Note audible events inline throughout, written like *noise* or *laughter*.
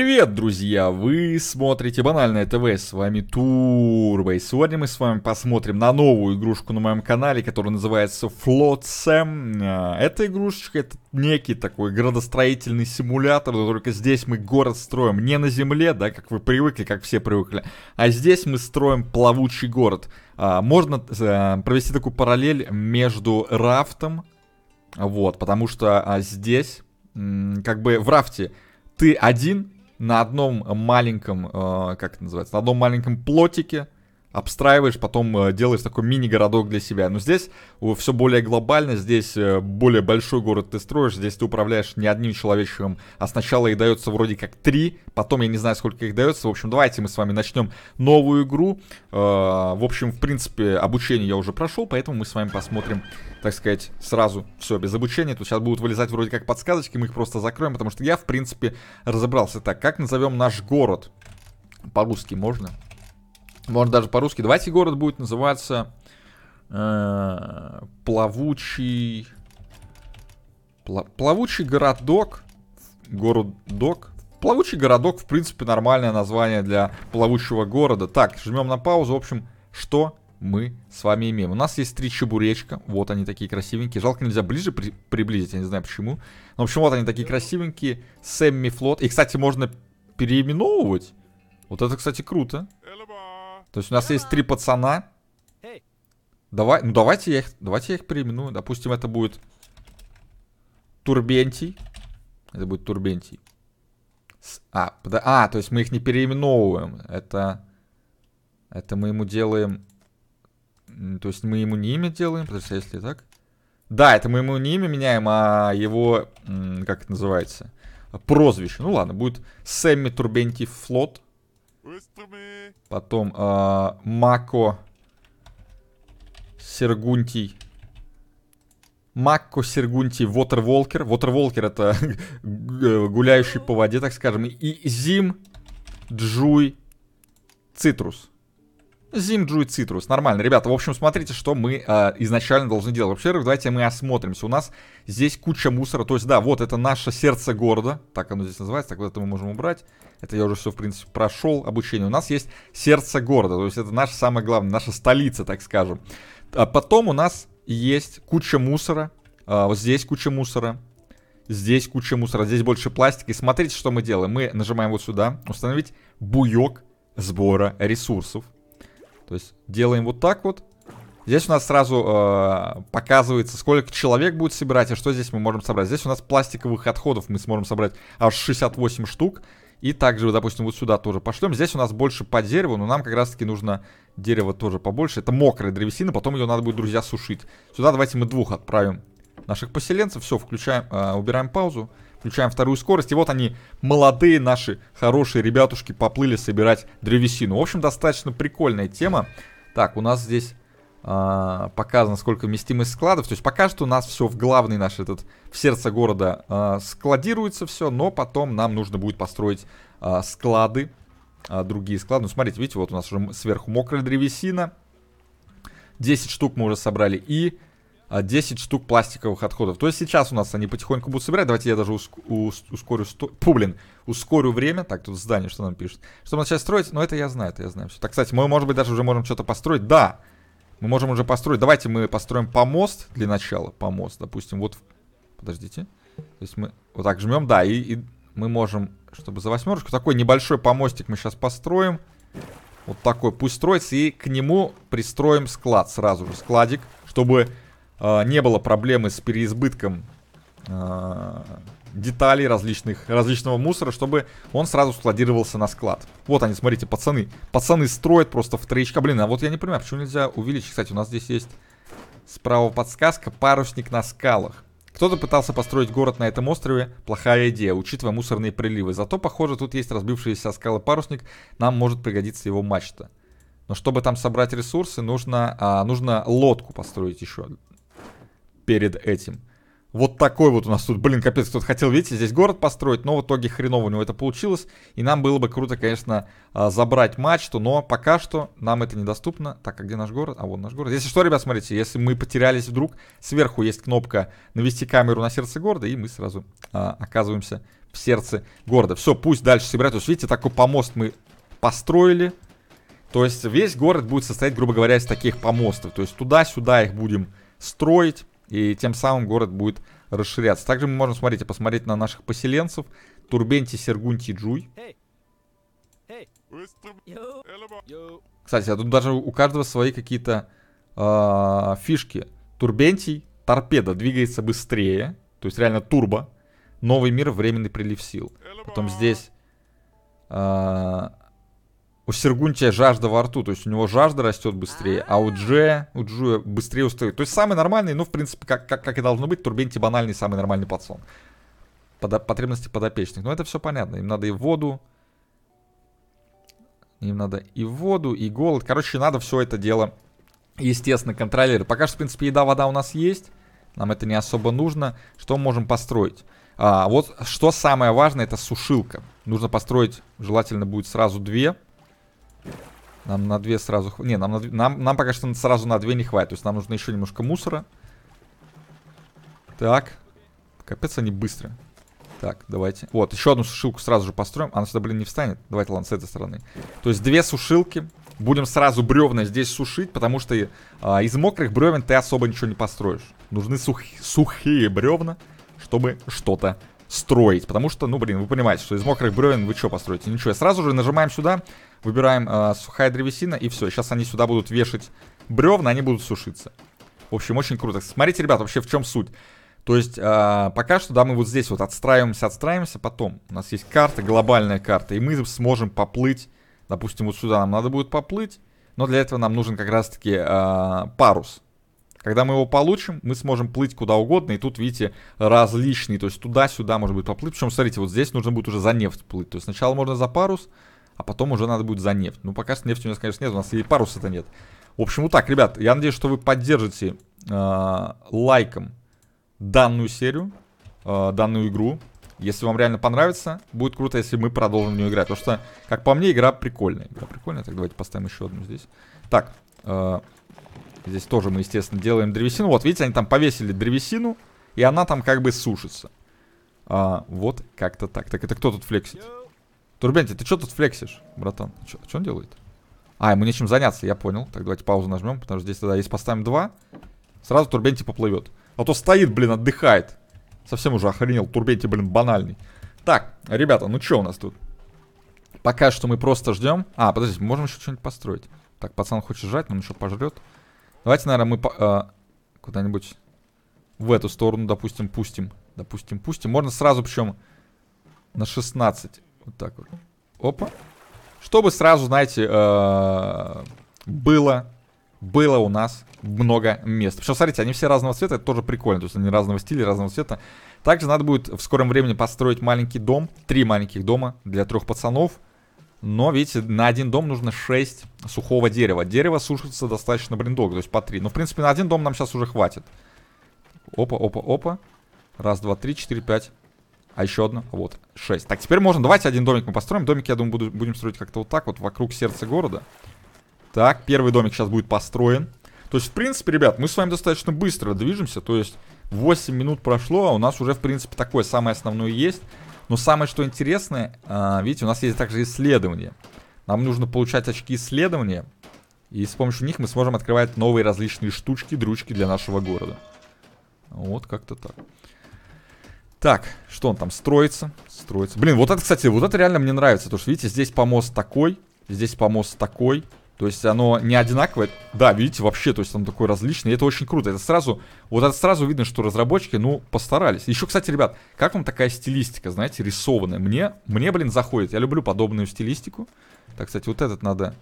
Привет, друзья! Вы смотрите Банальное ТВ, с вами Турбо. И сегодня мы с вами посмотрим на новую игрушку на моем канале, которая называется Flotsam. А, эта игрушечка, это некий такой градостроительный симулятор, но только здесь мы город строим не на земле, да, как вы привыкли, как все привыкли, а здесь мы строим плавучий город. А, можно э, провести такую параллель между рафтом, вот, потому что а, здесь, как бы в рафте, ты один, на одном маленьком, э, как это называется, на одном маленьком плотике обстраиваешь, потом э, делаешь такой мини-городок для себя. Но здесь все более глобально, здесь э, более большой город ты строишь, здесь ты управляешь не одним человечком, а сначала их дается вроде как три, потом я не знаю, сколько их дается. В общем, давайте мы с вами начнем новую игру. Э, в общем, в принципе, обучение я уже прошел, поэтому мы с вами посмотрим, так сказать, сразу все без обучения. Тут сейчас будут вылезать вроде как подсказочки, мы их просто закроем, потому что я, в принципе, разобрался. Так, как назовем наш город? По-русски можно? Можно. Можно даже по-русски. Давайте город будет называться э, Плавучий... Пла, плавучий городок. Городок. Плавучий городок, в принципе, нормальное название для плавучего города. Так, жмем на паузу. В общем, что мы с вами имеем. У нас есть три чебуречка. Вот они такие красивенькие. Жалко, нельзя ближе при приблизить, я не знаю почему. Но, ну, в общем, вот они такие красивенькие. Сэмми Флот. И, кстати, можно переименовывать. Вот это, кстати, круто. То есть у нас есть три пацана. Давай, ну давайте я их, давайте я их переименую. Допустим, это будет Турбентий. Это будет Турбентий. С, а, под, а, то есть мы их не переименовываем. Это, это мы ему делаем... То есть мы ему не имя делаем, То есть а если так... Да, это мы ему не имя меняем, а его... Как это называется? Прозвище. Ну ладно, будет Сэмми Турбентий Флот. Потом э, Мако. Сергунтий. Макко Сергунти Вотерволкер. Вотерволкер это *laughs* гуляющий по воде, так скажем. И Зим Джуй Цитрус. Зимджует цитрус. Нормально. Ребята, в общем, смотрите, что мы э, изначально должны делать. вообще. давайте мы осмотримся. У нас здесь куча мусора. То есть, да, вот это наше сердце города. Так оно здесь называется. Так вот это мы можем убрать. Это я уже все, в принципе, прошел обучение. У нас есть сердце города. То есть, это наше самое главное, наша столица, так скажем. А потом у нас есть куча мусора. А, вот здесь куча мусора. Здесь куча мусора. Здесь больше пластика. И смотрите, что мы делаем. Мы нажимаем вот сюда. Установить буек сбора ресурсов. То есть делаем вот так вот. Здесь у нас сразу э, показывается, сколько человек будет собирать и что здесь мы можем собрать. Здесь у нас пластиковых отходов мы сможем собрать аж 68 штук. И также, допустим, вот сюда тоже пошлем. Здесь у нас больше по дереву, но нам как раз-таки нужно дерево тоже побольше. Это мокрая древесина, потом ее надо будет, друзья, сушить. Сюда давайте мы двух отправим наших поселенцев. Все, включаем, э, убираем паузу включаем вторую скорость, и вот они, молодые наши хорошие ребятушки, поплыли собирать древесину. В общем, достаточно прикольная тема. Так, у нас здесь а, показано, сколько вместимость складов. То есть пока что у нас все в главный наш этот, в сердце города а, складируется все, но потом нам нужно будет построить а, склады, другие склады. Ну, смотрите, видите, вот у нас уже сверху мокрая древесина. 10 штук мы уже собрали и 10 а, штук пластиковых отходов. То есть сейчас у нас они потихоньку будут собирать. Давайте я даже уск ускорю... Сто... Пу, блин, ускорю время. Так, тут здание, что нам пишет. Что мы сейчас строить? Но ну, это я знаю, это я знаю. Все. Так, кстати, мы, может быть, даже уже можем что-то построить. Да, мы можем уже построить. Давайте мы построим помост для начала. Помост, допустим, вот... Подождите. То есть мы вот так жмем, да, и, и мы можем, чтобы за восьмерочку, такой небольшой помостик мы сейчас построим. Вот такой, пусть строится, и к нему пристроим склад сразу же, складик, чтобы а, не было проблемы с переизбытком а, деталей различных, различного мусора, чтобы он сразу складировался на склад. Вот они, смотрите, пацаны. Пацаны строят просто в троечка. Блин, а вот я не понимаю, почему нельзя увеличить. Кстати, у нас здесь есть справа подсказка «Парусник на скалах». Кто-то пытался построить город на этом острове, плохая идея, учитывая мусорные приливы. Зато, похоже, тут есть разбившиеся скалы парусник, нам может пригодиться его мачта. Но чтобы там собрать ресурсы, нужно, а, нужно лодку построить еще перед этим. Вот такой вот у нас тут, блин, капец, кто-то хотел, видите, здесь город построить, но в итоге хреново у него это получилось. И нам было бы круто, конечно, а, забрать мачту, но пока что нам это недоступно. Так, а где наш город? А вот наш город. Если что, ребят, смотрите, если мы потерялись вдруг, сверху есть кнопка «Навести камеру на сердце города», и мы сразу а, оказываемся в сердце города. Все, пусть дальше собирают. То есть, видите, такой помост мы построили. То есть, весь город будет состоять, грубо говоря, из таких помостов. То есть, туда-сюда их будем строить и тем самым город будет расширяться. Также мы можем, смотрите, посмотреть на наших поселенцев. Турбенти, Сергунти, Джуй. Кстати, а тут даже у каждого свои какие-то э, фишки. Турбентий, торпеда двигается быстрее, то есть реально турбо. Новый мир, временный прилив сил. Потом здесь э, у Сергунтия жажда во рту, то есть у него жажда растет быстрее, а у а. Дже, у Джуя быстрее устает. То есть самый нормальный, ну, в принципе, как, как, как и должно быть, Турбенти банальный самый нормальный пацан. Под, потребности подопечных. Но это все понятно. Им надо и воду, им надо и воду, и голод. Короче, надо все это дело, естественно, контролировать. Пока что, в принципе, еда, вода у нас есть. Нам это не особо нужно. Что мы можем построить? А, вот что самое важное, это сушилка. Нужно построить, желательно будет сразу две. Нам на две сразу... Не, нам, на... нам, нам пока что сразу на две не хватит. То есть нам нужно еще немножко мусора. Так. Капец, они быстро. Так, давайте. Вот, еще одну сушилку сразу же построим. Она сюда, блин, не встанет. Давайте, ладно, с этой стороны. То есть две сушилки. Будем сразу бревна здесь сушить, потому что э, из мокрых бревен ты особо ничего не построишь. Нужны сух... сухие бревна, чтобы что-то строить. Потому что, ну, блин, вы понимаете, что из мокрых бревен вы что построите? Ничего. Сразу же нажимаем сюда, выбираем э, сухая древесина, и все. Сейчас они сюда будут вешать бревна, они будут сушиться. В общем, очень круто. Смотрите, ребят, вообще в чем суть. То есть, э, пока что, да, мы вот здесь вот отстраиваемся, отстраиваемся, потом у нас есть карта, глобальная карта, и мы сможем поплыть, допустим, вот сюда нам надо будет поплыть, но для этого нам нужен как раз-таки э, парус. Когда мы его получим, мы сможем плыть куда угодно, и тут, видите, различные, то есть туда-сюда может быть поплыть. Причем, смотрите, вот здесь нужно будет уже за нефть плыть. То есть сначала можно за парус, а потом уже надо будет за нефть. Ну, пока с нефтью у нас, конечно, нет, у нас и паруса-то нет. В общем, вот так, ребят, я надеюсь, что вы поддержите э, лайком данную серию, э, данную игру. Если вам реально понравится, будет круто, если мы продолжим в нее играть. Потому что, как по мне, игра прикольная. Игра прикольная, так давайте поставим еще одну здесь. Так, э, Здесь тоже мы, естественно, делаем древесину. Вот, видите, они там повесили древесину, и она там как бы сушится. А, вот как-то так. Так, это кто тут флексит? Турбенти, ты что тут флексишь, братан? Что он делает? А, ему нечем заняться, я понял. Так, давайте паузу нажмем, потому что здесь тогда, если поставим 2, сразу Турбенти поплывет. А то стоит, блин, отдыхает. Совсем уже охренел. Турбенти, блин, банальный. Так, ребята, ну что у нас тут? Пока что мы просто ждем. А, подождите, мы можем еще что-нибудь построить. Так, пацан хочет жрать, но он еще пожрет. Давайте, наверное, мы по, э, куда-нибудь в эту сторону, допустим, пустим. Допустим, пустим. Можно сразу, причем, на 16. Вот так вот. Опа. Чтобы сразу, знаете, э, было, было у нас много мест. Причем, смотрите, они все разного цвета, это тоже прикольно. То есть они разного стиля, разного цвета. Также надо будет в скором времени построить маленький дом. Три маленьких дома для трех пацанов. Но видите, на один дом нужно 6 сухого дерева. Дерево сушится достаточно, блин, долго, то есть по 3. Ну, в принципе, на один дом нам сейчас уже хватит. Опа, опа, опа. Раз, два, три, четыре, пять. А еще одно. вот, 6. Так, теперь можно, давайте один домик мы построим. Домик, я думаю, буду, будем строить как-то вот так вот, вокруг сердца города. Так, первый домик сейчас будет построен. То есть, в принципе, ребят, мы с вами достаточно быстро движемся. То есть, 8 минут прошло, а у нас уже, в принципе, такое самое основное есть. Но самое, что интересное, а, видите, у нас есть также исследования. Нам нужно получать очки исследования. И с помощью них мы сможем открывать новые различные штучки, дручки для нашего города. Вот как-то так. Так, что он там, строится? Строится. Блин, вот это, кстати, вот это реально мне нравится. Потому что, видите, здесь помост такой, здесь помост такой. То есть оно не одинаковое. Да, видите, вообще, то есть оно такое различное. И это очень круто. Это сразу, вот это сразу видно, что разработчики, ну, постарались. Еще, кстати, ребят, как вам такая стилистика, знаете, рисованная? Мне, мне, блин, заходит. Я люблю подобную стилистику. Так, кстати, вот этот надо...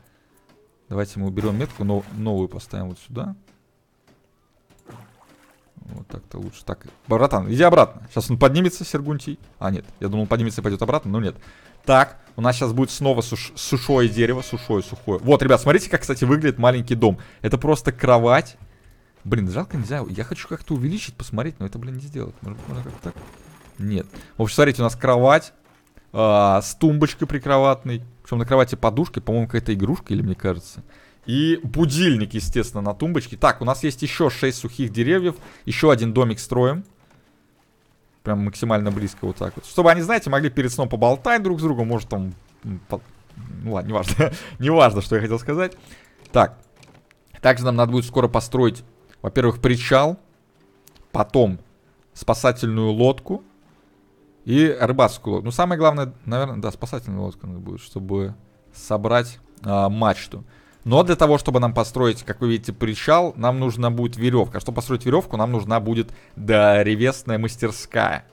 Давайте мы уберем метку, но новую поставим вот сюда. Вот так-то лучше. Так, братан, иди обратно. Сейчас он поднимется, Сергунтий. А, нет, я думал, он поднимется и пойдет обратно, но нет. Так, у нас сейчас будет снова суш сушое дерево, сушое, сухое. Вот, ребят, смотрите, как, кстати, выглядит маленький дом. Это просто кровать. Блин, жалко, не знаю. Я хочу как-то увеличить, посмотреть, но это, блин, не сделать. Может быть, можно как-то так? Нет. В общем, смотрите, у нас кровать э, с тумбочкой прикроватной. Причем на кровати подушкой, по-моему, какая-то игрушка, или мне кажется. И будильник, естественно, на тумбочке. Так, у нас есть еще 6 сухих деревьев. Еще один домик строим. Прям максимально близко вот так вот. Чтобы они, знаете, могли перед сном поболтать друг с другом. Может там... По... Ну ладно, неважно. *laughs* неважно, что я хотел сказать. Так. Также нам надо будет скоро построить, во-первых, причал. Потом спасательную лодку. И рыбацкую лодку. Ну, самое главное, наверное, да, спасательную лодку надо будет, чтобы собрать а, мачту. Но для того, чтобы нам построить, как вы видите, причал, нам нужна будет веревка. А чтобы построить веревку, нам нужна будет деревесная мастерская.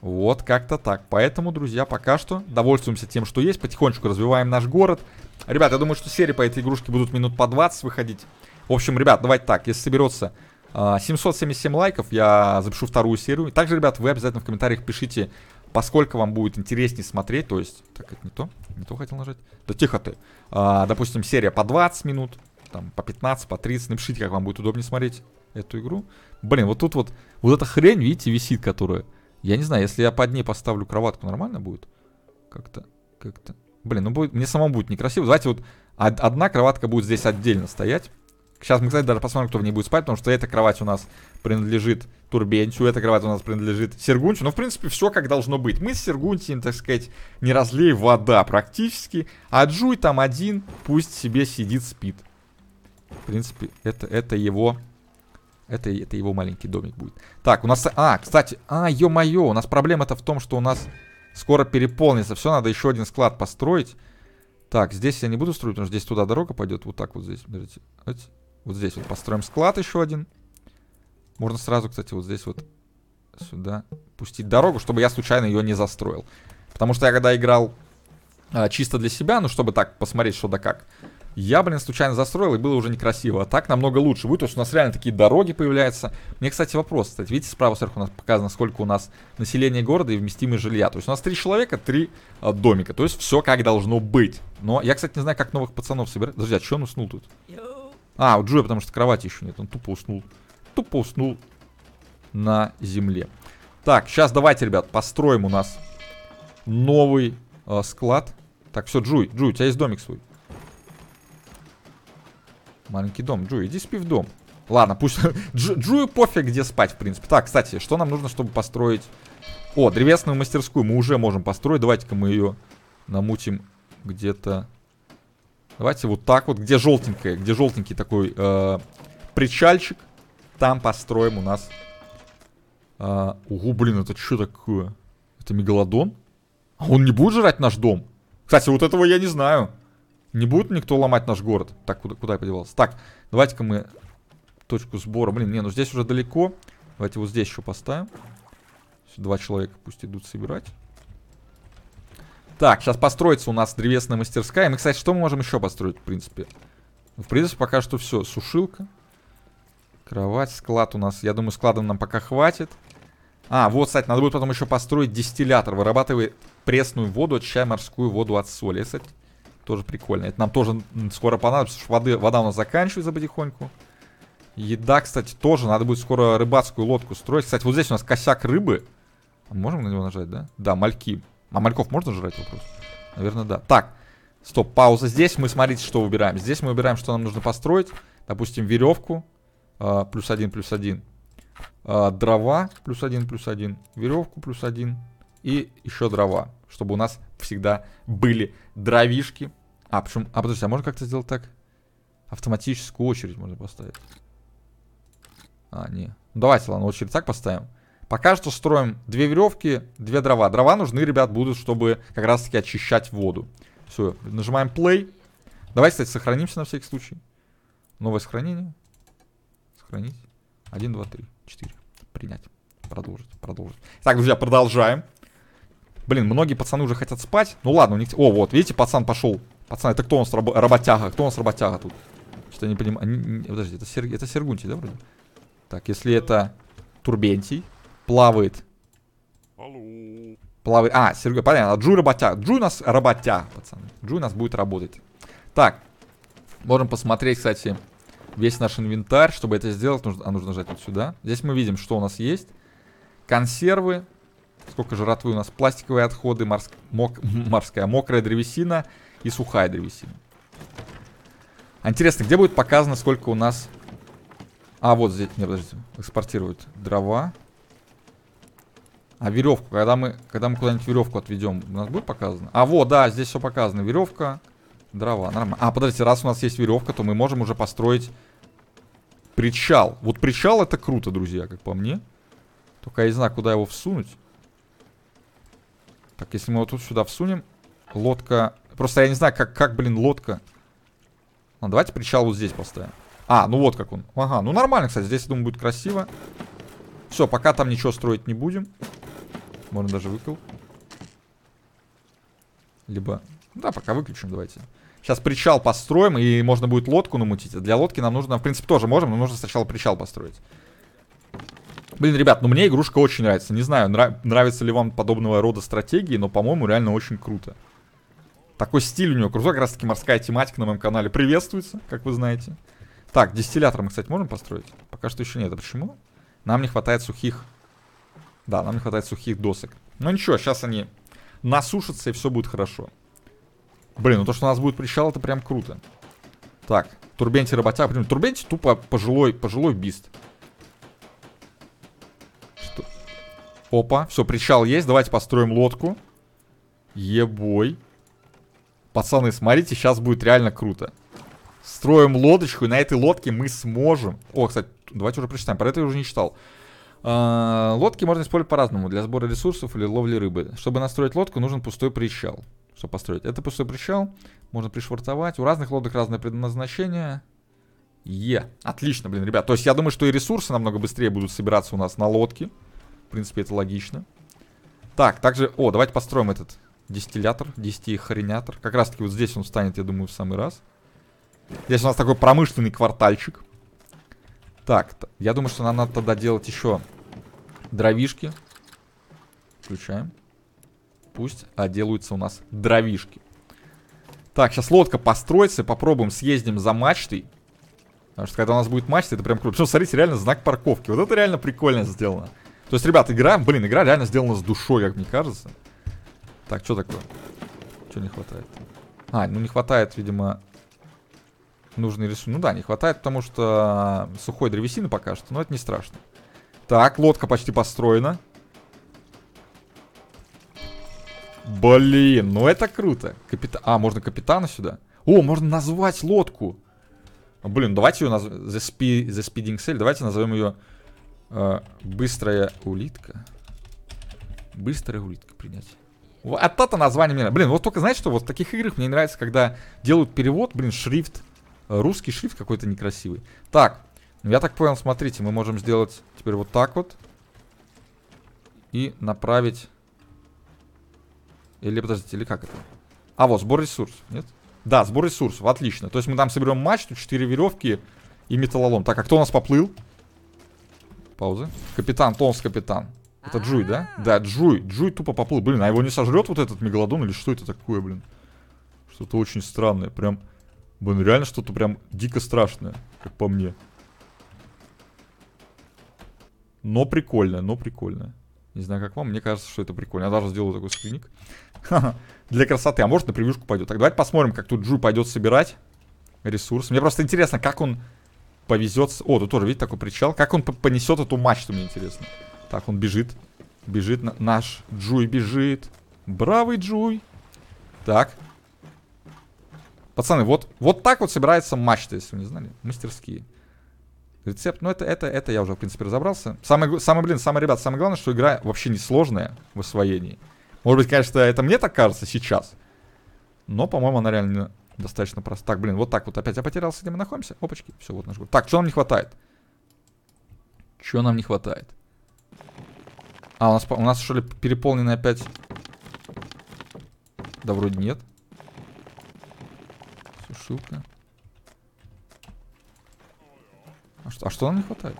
Вот как-то так. Поэтому, друзья, пока что довольствуемся тем, что есть. Потихонечку развиваем наш город. Ребят, я думаю, что серии по этой игрушке будут минут по 20 выходить. В общем, ребят, давайте так. Если соберется 777 а, лайков, я запишу вторую серию. Также, ребят, вы обязательно в комментариях пишите поскольку вам будет интереснее смотреть, то есть... Так, это не то, не то хотел нажать. Да тихо ты. А, допустим, серия по 20 минут, там, по 15, по 30. Напишите, как вам будет удобнее смотреть эту игру. Блин, вот тут вот, вот эта хрень, видите, висит, которая... Я не знаю, если я под ней поставлю кроватку, нормально будет? Как-то, как-то... Блин, ну будет, мне самому будет некрасиво. Давайте вот одна кроватка будет здесь отдельно стоять. Сейчас мы, кстати, даже посмотрим, кто в ней будет спать, потому что эта кровать у нас принадлежит Турбенчу, эта кровать у нас принадлежит Сергунчу. Но ну, в принципе, все как должно быть. Мы с Сергунтием, так сказать, не разлей вода практически, а Джуй там один, пусть себе сидит, спит. В принципе, это, это его... Это, это его маленький домик будет. Так, у нас... А, кстати... А, ё-моё, у нас проблема-то в том, что у нас скоро переполнится. Все, надо еще один склад построить. Так, здесь я не буду строить, потому что здесь туда дорога пойдет. Вот так вот здесь. Смотрите. Вот здесь вот построим склад еще один. Можно сразу, кстати, вот здесь вот сюда пустить дорогу, чтобы я случайно ее не застроил. Потому что я когда играл а, чисто для себя, ну, чтобы так посмотреть, что да как, я, блин, случайно застроил, и было уже некрасиво. А так намного лучше будет, потому что у нас реально такие дороги появляются. Мне, кстати, вопрос, кстати, видите, справа сверху у нас показано, сколько у нас населения города и вместимость жилья. То есть у нас три человека, три а, домика. То есть все как должно быть. Но я, кстати, не знаю, как новых пацанов собирать. Друзья, а что он уснул тут? А, у Джоя, потому что кровати еще нет. Он тупо уснул. Тупо уснул на земле. Так, сейчас давайте, ребят, построим у нас новый э, склад. Так, все, Джуй, Джуй, у тебя есть домик свой. Маленький дом. Джуй, иди спи в дом. Ладно, пусть... *laughs* Джую пофиг, где спать, в принципе. Так, кстати, что нам нужно, чтобы построить... О, древесную мастерскую мы уже можем построить. Давайте-ка мы ее намутим где-то Давайте вот так вот, где желтенькая, где желтенький такой э, причальчик, там построим у нас... Э, ого, блин, это что такое? Это мегалодон? А он не будет жрать наш дом? Кстати, вот этого я не знаю. Не будет никто ломать наш город? Так, куда, куда я подевался? Так, давайте-ка мы точку сбора... Блин, не, ну здесь уже далеко. Давайте вот здесь еще поставим. Два человека пусть идут собирать. Так, сейчас построится у нас древесная мастерская. Мы, кстати, что мы можем еще построить, в принципе? Ну, в принципе, пока что все. Сушилка. Кровать, склад у нас. Я думаю, складом нам пока хватит. А, вот, кстати, надо будет потом еще построить дистиллятор. Вырабатывает пресную воду от морскую воду от соли. кстати, тоже прикольно. Это нам тоже скоро понадобится, потому что воды, вода у нас заканчивается потихоньку. Еда, кстати, тоже. Надо будет скоро рыбацкую лодку строить. Кстати, вот здесь у нас косяк рыбы. Можем на него нажать, да? Да, мальки. А мальков можно жрать вопрос? Наверное, да. Так, стоп, пауза здесь. Мы смотрите, что выбираем. Здесь мы выбираем, что нам нужно построить. Допустим, веревку. Э, плюс один, плюс один. Э, дрова. Плюс один, плюс один. Веревку плюс один. И еще дрова. Чтобы у нас всегда были дровишки. А, почему? А, подожди, а можно как-то сделать так? Автоматическую очередь можно поставить. А, не. Ну, давайте, ладно, очередь так поставим. Пока что строим две веревки, две дрова. Дрова нужны, ребят, будут, чтобы как раз-таки очищать воду. Все, нажимаем play. Давай, кстати, сохранимся на всякий случай. Новое сохранение. Сохранить. 1, 2, 3, 4. Принять. Продолжить, продолжить. Так, друзья, продолжаем. Блин, многие пацаны уже хотят спать. Ну ладно, у них... О, вот, видите, пацан пошел. Пацан, это кто у нас раб... работяга? Кто у нас работяга тут? Что-то я не понимаю. Подожди, это, Сер... это Сергунтий, да, вроде? Так, если это Турбентий, плавает. Плавает. А, Серега, понятно. джу работя. джу у нас работя, пацаны. джу у нас будет работать. Так. Можем посмотреть, кстати, весь наш инвентарь. Чтобы это сделать, нужно, а, нужно нажать вот сюда. Здесь мы видим, что у нас есть. Консервы. Сколько жратвы у нас? Пластиковые отходы, морск... мок... *laughs* морская мокрая древесина и сухая древесина. Интересно, где будет показано, сколько у нас... А, вот здесь... Не, подождите. Экспортируют дрова. А веревку, когда мы, когда мы куда-нибудь веревку отведем, у нас будет показано? А вот, да, здесь все показано. Веревка, дрова, нормально. А, подождите, раз у нас есть веревка, то мы можем уже построить причал. Вот причал это круто, друзья, как по мне. Только я не знаю, куда его всунуть. Так, если мы вот тут сюда всунем, лодка... Просто я не знаю, как, как блин, лодка... Ну, давайте причал вот здесь поставим. А, ну вот как он. Ага, ну нормально, кстати, здесь, я думаю, будет красиво. Все, пока там ничего строить не будем. Можно даже выкл. Либо... Да, пока выключим, давайте. Сейчас причал построим, и можно будет лодку намутить. для лодки нам нужно... В принципе, тоже можем, но нужно сначала причал построить. Блин, ребят, ну мне игрушка очень нравится. Не знаю, нрав... нравится ли вам подобного рода стратегии, но, по-моему, реально очень круто. Такой стиль у него крутой, как раз таки морская тематика на моем канале приветствуется, как вы знаете. Так, дистиллятор мы, кстати, можем построить? Пока что еще нет. А почему? Нам не хватает сухих да, нам не хватает сухих досок. Но ну ничего, сейчас они насушатся и все будет хорошо. Блин, ну то, что у нас будет причал, это прям круто. Так, Турбенти работяга. Блин, Турбенти тупо пожилой, пожилой бист. Что? Опа, все, причал есть. Давайте построим лодку. Ебой. Пацаны, смотрите, сейчас будет реально круто. Строим лодочку, и на этой лодке мы сможем... О, кстати, давайте уже прочитаем. Про это я уже не читал. А, лодки можно использовать по-разному, для сбора ресурсов или ловли рыбы. Чтобы настроить лодку, нужен пустой причал. чтобы построить? Это пустой причал, можно пришвартовать. У разных лодок разное предназначение. Е, yeah. отлично, блин, ребят. То есть я думаю, что и ресурсы намного быстрее будут собираться у нас на лодке. В принципе, это логично. Так, также... О, давайте построим этот дистиллятор, дистихоренятор. Как раз таки вот здесь он встанет, я думаю, в самый раз. Здесь у нас такой промышленный квартальчик. Так, я думаю, что нам надо тогда делать еще Дровишки. Включаем. Пусть отделаются у нас дровишки. Так, сейчас лодка построится. Попробуем съездим за мачтой. Потому что когда у нас будет мачта, это прям круто. Ну, смотрите, реально знак парковки. Вот это реально прикольно сделано. То есть, ребят, игра, блин, игра реально сделана с душой, как мне кажется. Так, что такое? Что не хватает? А, ну не хватает, видимо, нужный ресурс. Ну да, не хватает, потому что сухой древесины пока что, но это не страшно. Так, лодка почти построена. Блин, ну это круто. Капита... А, можно капитана сюда? О, можно назвать лодку. А, блин, давайте ее назовем... The, speed... The Speeding Sail. Давайте назовем ее... Э, быстрая улитка. Быстрая улитка принять. От тата название мне Блин, вот только знаете что? Вот в таких играх мне нравится, когда делают перевод. Блин, шрифт. Русский шрифт какой-то некрасивый. Так, я так понял, смотрите, мы можем сделать теперь вот так вот. И направить... Или, подождите, или как это? А, вот, сбор ресурсов, нет? Да, сбор ресурсов, отлично. То есть мы там соберем мачту, 4 веревки и металлолом. Так, а кто у нас поплыл? Пауза. Капитан, Томс капитан. Это Джуй, да? А. Да, Джуй. Джуй тупо поплыл. Блин, а его не сожрет вот этот мегалодон или что это такое, блин? Что-то очень странное. Прям, блин, реально что-то прям дико страшное, как по мне. Но прикольно, но прикольно. Не знаю, как вам, мне кажется, что это прикольно. Я даже сделаю такой скриник. Для красоты. А может на превьюшку пойдет. Так, давайте посмотрим, как тут Джу пойдет собирать ресурс. Мне просто интересно, как он повезет... О, тут тоже, видите, такой причал. Как он понесет эту мачту, мне интересно. Так, он бежит. Бежит на... наш Джуй бежит. Бравый Джуй. Так. Пацаны, вот, вот так вот собирается мачта, если вы не знали. Мастерские. Рецепт, ну это, это, это я уже, в принципе, разобрался. Самый, самый блин, самое, ребят, самое главное, что игра вообще не сложная в освоении. Может быть, конечно, это мне так кажется сейчас. Но, по-моему, она реально достаточно проста. Так, блин, вот так вот опять я потерялся, где мы находимся. Опачки, все, вот наш город. Так, что нам не хватает? Чего нам не хватает? А, у нас, у нас что ли переполнены опять? Да вроде нет. Сушилка. А что, а что нам не хватает?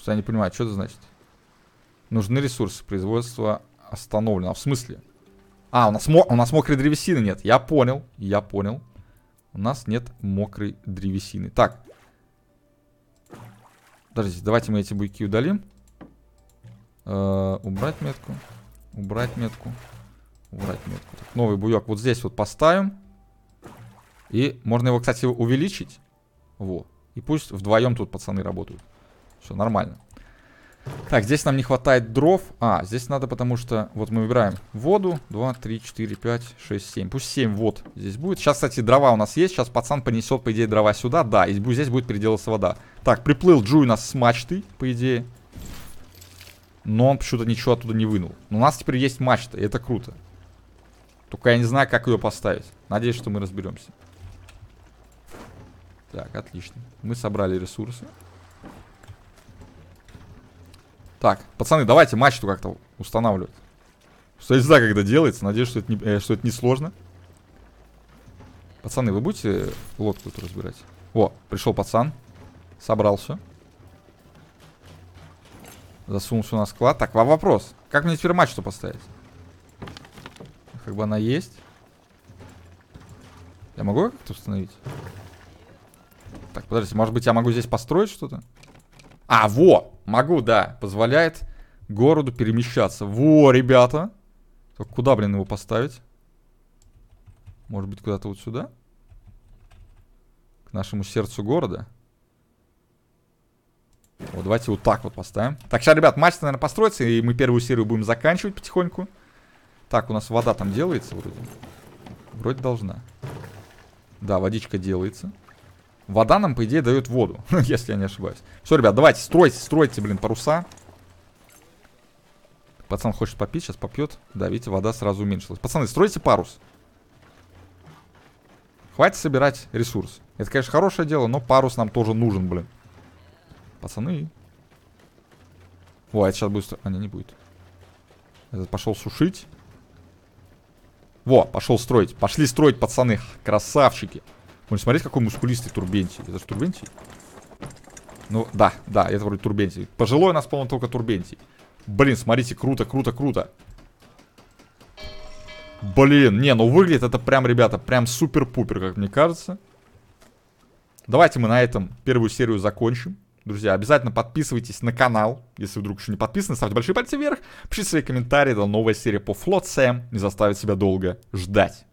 Что я не понимаю, что это значит? Нужны ресурсы. Производство остановлено. А в смысле? А, у нас, у нас мокрой древесины нет. Я понял, я понял. У нас нет мокрой древесины. Так. Подождите, давайте мы эти буйки удалим. Э -э убрать метку. Убрать метку. Убрать метку. Так, новый буйок вот здесь вот поставим. И можно его, кстати, увеличить. Во. И пусть вдвоем тут пацаны работают. Все нормально. Так, здесь нам не хватает дров. А, здесь надо, потому что... Вот мы выбираем воду. 2, 3, 4, 5, 6, 7. Пусть 7 вот здесь будет. Сейчас, кстати, дрова у нас есть. Сейчас пацан понесет, по идее, дрова сюда. Да, и здесь будет переделаться вода. Так, приплыл Джуй у нас с мачтой, по идее. Но он почему-то ничего оттуда не вынул. Но у нас теперь есть мачта, и это круто. Только я не знаю, как ее поставить. Надеюсь, что мы разберемся. Так, отлично. Мы собрали ресурсы. Так, пацаны, давайте матч-то как-то устанавливать. Что я не знаю, когда делается. Надеюсь, что это не, э, что это не сложно. Пацаны, вы будете лодку тут разбирать? О, пришел пацан. собрался. все. Засунул все на склад. Так, вопрос. Как мне теперь матч-то поставить? Как бы она есть. Я могу как-то установить? Так, подождите, может быть я могу здесь построить что-то? А, во! Могу, да. Позволяет городу перемещаться. Во, ребята! Только куда, блин, его поставить? Может быть, куда-то вот сюда? К нашему сердцу города. Вот, давайте вот так вот поставим. Так, сейчас, ребят, матч, наверное, построится, и мы первую серию будем заканчивать потихоньку. Так, у нас вода там делается вроде. Вроде должна. Да, водичка делается. Вода нам, по идее, дает воду, *laughs* ну, если я не ошибаюсь. Все, ребят, давайте, стройте, стройте, блин, паруса. Пацан хочет попить, сейчас попьет. Да, видите, вода сразу уменьшилась. Пацаны, стройте парус. Хватит собирать ресурс. Это, конечно, хорошее дело, но парус нам тоже нужен, блин. Пацаны. О, это сейчас будет... А, не, не будет. Этот пошел сушить. Во, пошел строить. Пошли строить, пацаны. Красавчики. Блин, смотрите, какой мускулистый турбенти. Это же Турбентий? Ну, да, да, это вроде турбенти. Пожилой у нас, по-моему, только турбенти. Блин, смотрите, круто, круто, круто. Блин, не, ну выглядит это прям, ребята, прям супер-пупер, как мне кажется. Давайте мы на этом первую серию закончим. Друзья, обязательно подписывайтесь на канал, если вдруг еще не подписаны, ставьте большие пальцы вверх, пишите свои комментарии, это новая серия по Флот Сэм не заставит себя долго ждать.